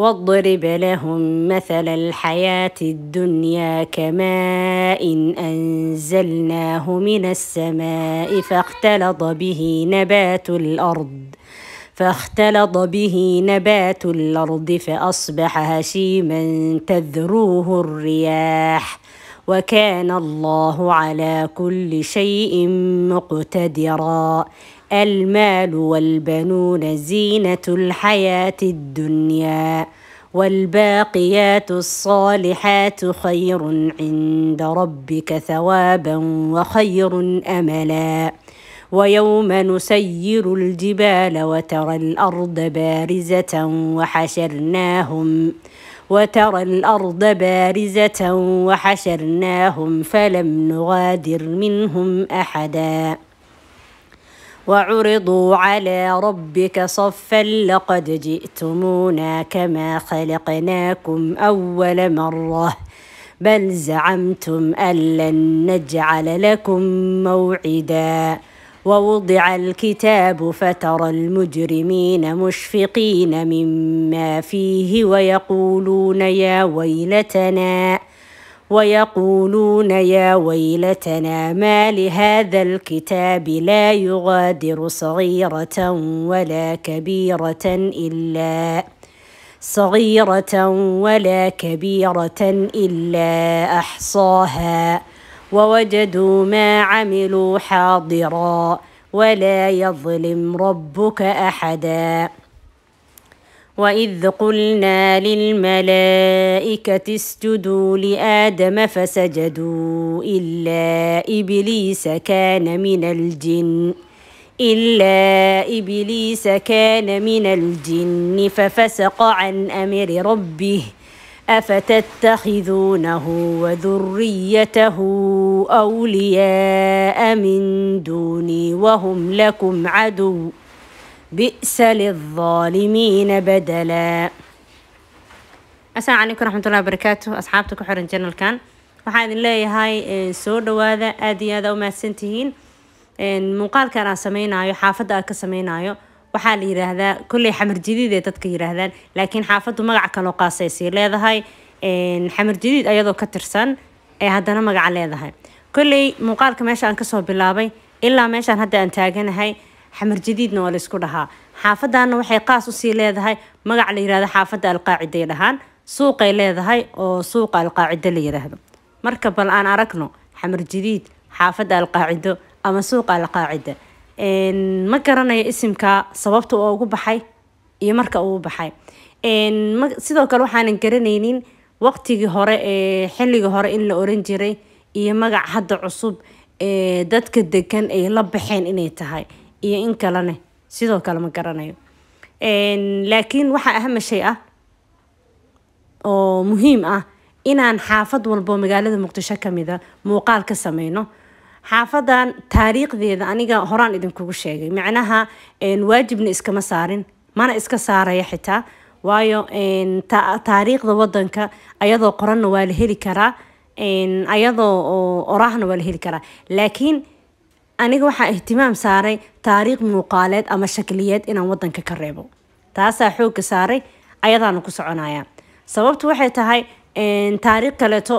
واضرب لهم مثل الحياة الدنيا كماء أنزلناه من السماء فاختلط به نبات الأرض فاختلط به نبات الأرض فأصبح هشيما تذروه الرياح وكان الله على كل شيء مقتدرا المال والبنون زينه الحياه الدنيا والباقيات الصالحات خير عند ربك ثوابا وخير املا ويوم نسير الجبال وترى الارض بارزه وحشرناهم وترى الأرض بارزة وحشرناهم فلم نغادر منهم أحدا وعرضوا على ربك صفا لقد جئتمونا كما خلقناكم أول مرة بل زعمتم أن لن نجعل لكم موعداً ووضع الكتاب فترى المجرمين مشفقين مما فيه ويقولون يا ويلتنا ويقولون يا ويلتنا ما لهذا الكتاب لا يغادر صغيرة ولا كبيرة إلا صغيرة ولا كبيرة إلا أحصاها ووجدوا ما عملوا حاضرا ولا يظلم ربك احدا واذ قلنا للملائكه اسجدوا لادم فسجدوا الا ابليس كان من الجن إلا إبليس كان من الجن ففسق عن أمر ربه ۖ افتتخذونه وذريته اولياء من دوني وهم لكم عدو بئس للظالمين بدلا asalaamu calaykum raxmatullahi wabarakaatu asxaabta ku xiran janalkan waxaa idin leeyahay soo dhawaada aada iyo aada u mahadsantihiin muuqaalkan aan sameynayo xaafadda aan ka sameynayo waxaa la yiraahdaa kolley xamar jadiid ee dadka yiraahdaan laakiin xaafadu magac kaloo qaasaysay leedahay xamar jadiid ayadoo ka tirsan ee haddana magaca leedahay kolley muuqaalka meesha aan kasoo bilaabay ilaa meeshaan hadda aan taaganahay xamar jadiidna laysku dhahaa xaafadaana waxay qaas usii leedahay magac la yirahdo xaafada alqaaciday dhahaan suuqay leedahay oo suuqa alqaacide la yiraahdo marka bal aan aragno xamarjadiid jadiid xaafada alqaacido ama suuqa alqaacida ma garanayo isimka sababta oo ugu baxay iyo marka uu baxay sidoo kale waxaanan garanaynin waqtigii hore ee xilligii hore in la oran jiray iyo magac hadda cusub ee dadka degan ay la baxeen inay tahay iyo in kalene sidoo kale ma garanayo laakiin waxaa ahama ah oo muhiim ah inaan xaafad walbo magaalada muqdisho kamida muuqaal ka sameyno xaafadan taariikhdeeda aniga horaan idinkugu sheegay macnaha waajibna iskama saarin mana iska saaraya xitaa waayo taariikhda wadanka ayadoo qoranna waa la heli karaa ayadoo oraahna waa la heli karaa laakiin aniga waxaa ihtimaam saaray taariikh muuqaaleed ama shakliyeed inaan wadanka ka reebo taasaa xoogga saaray ayadaana ku soconaya sababtu waxay tahay taariikh kaleeto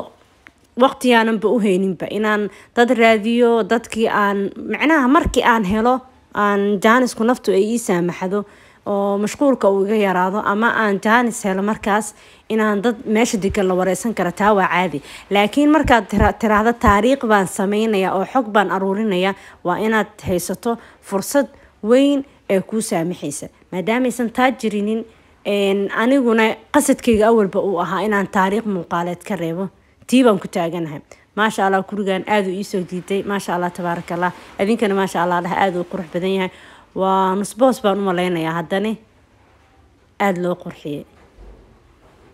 waqtiyaananba ba u hayninba inaan dad raadiyo dadkii aan macnaha markii aan helo aan jaanisku naftu ay ii saamaxdo oo mashquulka uu iga yaraado ama aan jaanis helo markaas inaan dad meesha degan la wareysan karo taa waa caadi laakiin markaad tiraahdo taariikh baan sameynaya oo xog baan aruurinaya waa inaad haysato fursad weyn ee kuu saamaxaysa maadaamaysan taa jirinin aniguna qasadkeyga awalba uu ahaa inaan taariikh muuqaaleed ka reebo tii baan ku taaganahay maasha allah gurigan aaduu iisoo diiday maasha allah tabaaraka allah idinkana maasha allah dhah aaduu qurux badan yahay waa nusboos baan u maleynayaa haddana aada loo qurxiyey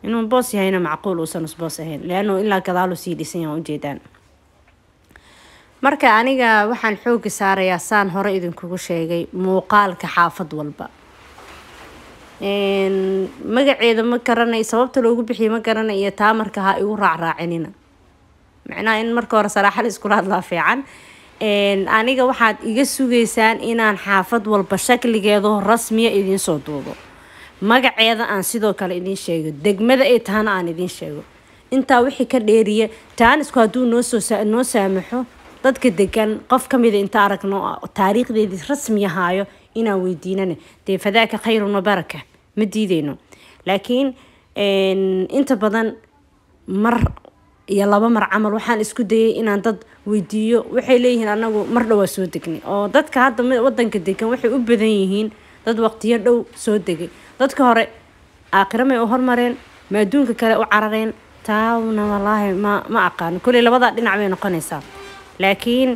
inuu boos yahayna macquul uusan nusboos ahayn leanuu ilaa gadaaluu sii dhisan yahan ujeedaan marka aniga waxaan xooga saarayaa saan hore idinkugu sheegay muuqaalka xaafad walba magaceeda ma garanay sababta loogu bixiyay ma garanayo taa marka ha igu raacraacinina macnaha in marka hore saraaxa iskula hadlaa fiican aniga waxaad iga sugaysaan inaan xaafad walba shakligeedo rasmiya idiinsoo duubo magaceeda aan sidoo kale idiin sheego degmada ee tahana aan idiin sheego intaa wixii ka dheeriya taanisku hadduu noosoo saamaxo dadka degan qof ka mida ah inta aragno taariikhdeedii rasmi ahaayo inaan weydiinana dee fadaaka khayrun wabaraka ma diideyno laakiin inta badan mar iyo laba mar camal waxaan isku dayay inaan dad weydiiyo waxay leeyihiin anagu mar dhow waa soo degnay oo dadka hadda wadanka degan waxay u badan yihiin dad waqtiyo dhow soo degay dadka hore aakhira may u hormareen ma adduunka kale u carareen taawna wallaahi ma ma aqaano koley labadaa dhinac bay noqonaysaa laakiin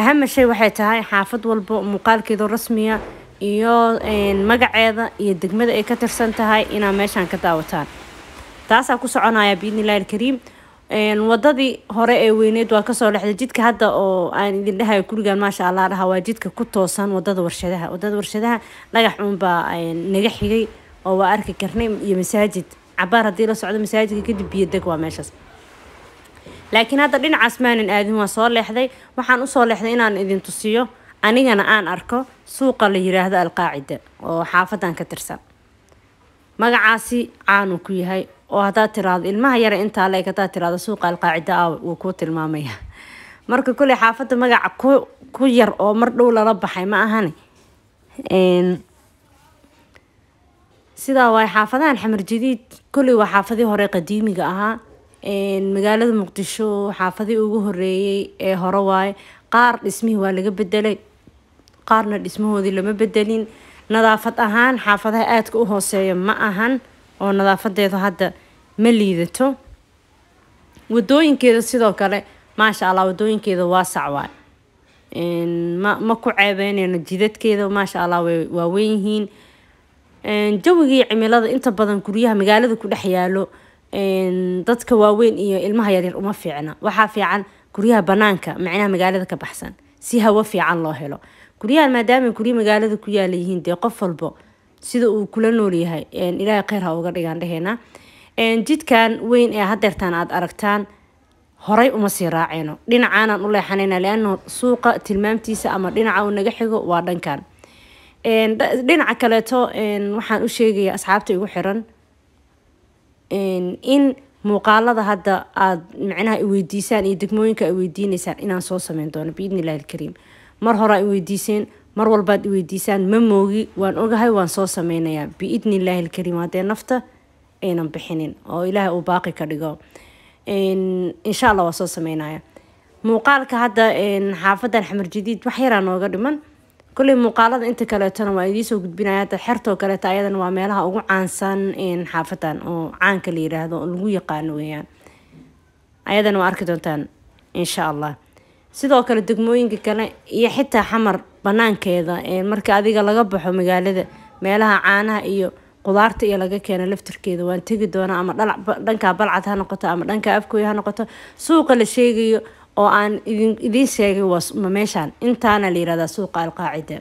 ahama shay waxay tahay xaafad walbo muuqaalkeedoo rasmiya iyo magaceeda iyo degmada ay ka tirsan tahay inaa meeshaan ka daawataan taasaa ku soconaya biidnillahi ilkariim wadadii hore ee weyneed waa kasoo dhexday jidka hadda oo aan idin dhahay gurigan maasha allah dhaha waa jidka ku toosan wadada warshadaha wadada warshadaha dhagax uunbaa naga xigay oo waa arki karnay iyo masaajid cabaar haddii la socdo masaajidka kadib biyodeg waa meeshaas laakiin hadda dhinacaas maanan aadin waa soo leexday waxaan usoo leexday inaan idin tusiyo anigana aan arko suuqa la yiraahdo alqaacida oo xaafadan ka tirsan magacaasi caanuu ku yahay oo hadaad tiraahdo ilmaha yara intaa laeg hadaad tiraahdo suuqa alqaacida aaw wuu kuu tilmaamaya marka koley xaafadda magaca ku ku yar oo mar dhow lala baxay ma ahani sidaa waay xaafadahan xamar jadiid waa xaafadii hore qadiimiga ahaa magaalada muqdisho xaafadii ugu horeeyey ee hore waay qaar dhismihii waa laga bedelay qaarna dhismahoodii lama bedelin nadaafad ahaan xaafadaha aadka u hooseeya ma ahan oo nadaafadeedu hadda ma liidato wadooyinkeeda sidoo kale maasha allah wadooyinkeeda waasac waay ma ma ku ceebeyneyno jidadkeeda maasha allah waa weynyihiin jawigii cimilada inta badan guryaha magaalada ku dhex yaalo dadka waaweyn iyo ilmaha yaryar uma fiicna waxaa fiican guryaha banaanka micnaha magaalada ka baxsan si hawo fiican loo helo guryahan maadaama gurya magaalada ku yaala yihiin dee qof walbo sida uu kula noolyahay ilaahay kheyr ha uga dhigaan dheheena jidkan weyn ee hadeertaan aad aragtaan horay uma sii raaceyno dhinacaanaan u leexanayna leana suuqa tilmaamtiisa ama dhinaca uu naga xigo waa dhankan dhinaca kaleeto waxaan u sheegayaa asxaabta igu xiran in muuqaalada hadda aada micnaha iweydiisaan iyo degmooyinka ay weydiineysaan inaan soo sameyn doono biidnillahi ilkariim mar hore ay weydiiseen mar walbaad weydiisaan ma moogi waan ogahay waan soo sameynayaa biidni illaahi ilkariim haddee nafta aynan bixinin oo ilaahay uu baaqi ka dhigo insha allah waan soo sameynaya muuqaalka hadda xaafadan xamar jadiid wax yaraa nooga dhiman kolley muuqaalada inta kaleetona waa idiin soo gudbinaya hadda xertoo kaleeta ayadana waa meelaha ugu caansan xaafadan oo caanka la yiraahdo lagu yaqaano weeyaan ayadana waa arki doontaan insha allah sidoo kale degmooyinka kale iyo xitaa xamar banaankeeda marka adiga laga baxo magaalada meelaha caanaha iyo qudaarta iyo laga keena laftirkeeda waan tegi doonaa ama dhankaa balcad ha noqoto ama dhankaa afkooy ha noqoto suuqa la sheegayo oo aan idiin sheegay waa meeshaan intaana la yirahdaa suuqa alqaacida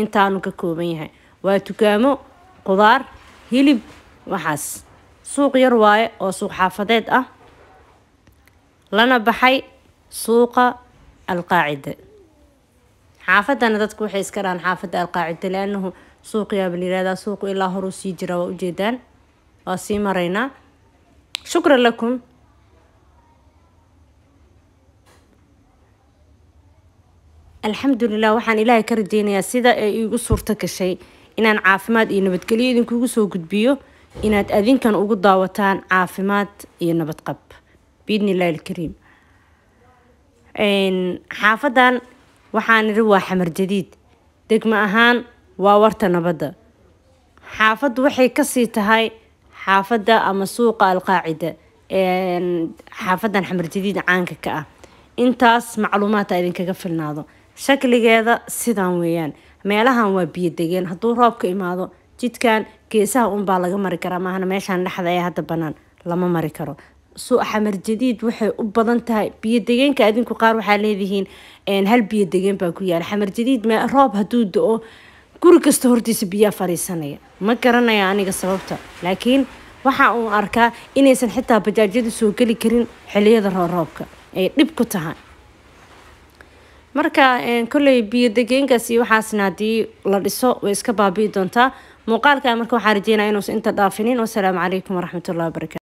intaanu ka kooban yahay waa tukaamo qudaar hilib waxaas suuq yar waaye oo suuq xaafadeed ah lana baxay suuqa alqaacida xaafadana dadku waxay iska dhahaan xaafada alqaacida laanahu suuqiyaaba layirahdaa suuqu ilaa horuu sii jiraa waa ujeedaan waa sii maraynaa shukran lakum alxamdulilah waxaan ilaahay ka rajeynayaa sida ay igu suurto gashay inaan caafimaad iyo nabadgelyo idinkugu soo gudbiyo inaad adinkan ugu daawataan caafimaad iyo nabadqab biidni illahi ilkariim xaafadan waxaan idhi waa xamar jadiid degma ahaan waa warta nabadda xaafaddu waxay kasii tahay xaafadda ama suuqa alqaacida xaafadan xamar jadiid caanka ka ah intaas macluumaadka idinkaga filnaado shakligeeda sidaan weeyaan meelahan waa biyo degeen hadduu roobka imaado jidkan geesaha unbaa laga mari karaa maahana meeshaan dhexda ee hadda banaan lama mari karo suuq xamar jadiid waxay u badan tahay biyo degeenka adinku qaar waxaa leedihiin hal biyo degeen baa ku yaala xamar jadiid me roob hadduu da-o guri kasta hortiisa biyaa fariisanaya ma garanaya aniga sababta laakiin waxa uu arkaa inaysan xitaa bajaajyadu soo geli karin xiliyada rooroobka ay dhib ku tahay marka kolley biyo degeenkaas iyo waxaasna haddii la dhiso way iska baabi'i doontaa muuqaalka marka waxaa rajeynaya inuusan inta dhaafinin wasalaamu calaykum waraxmatullahi wabarakatu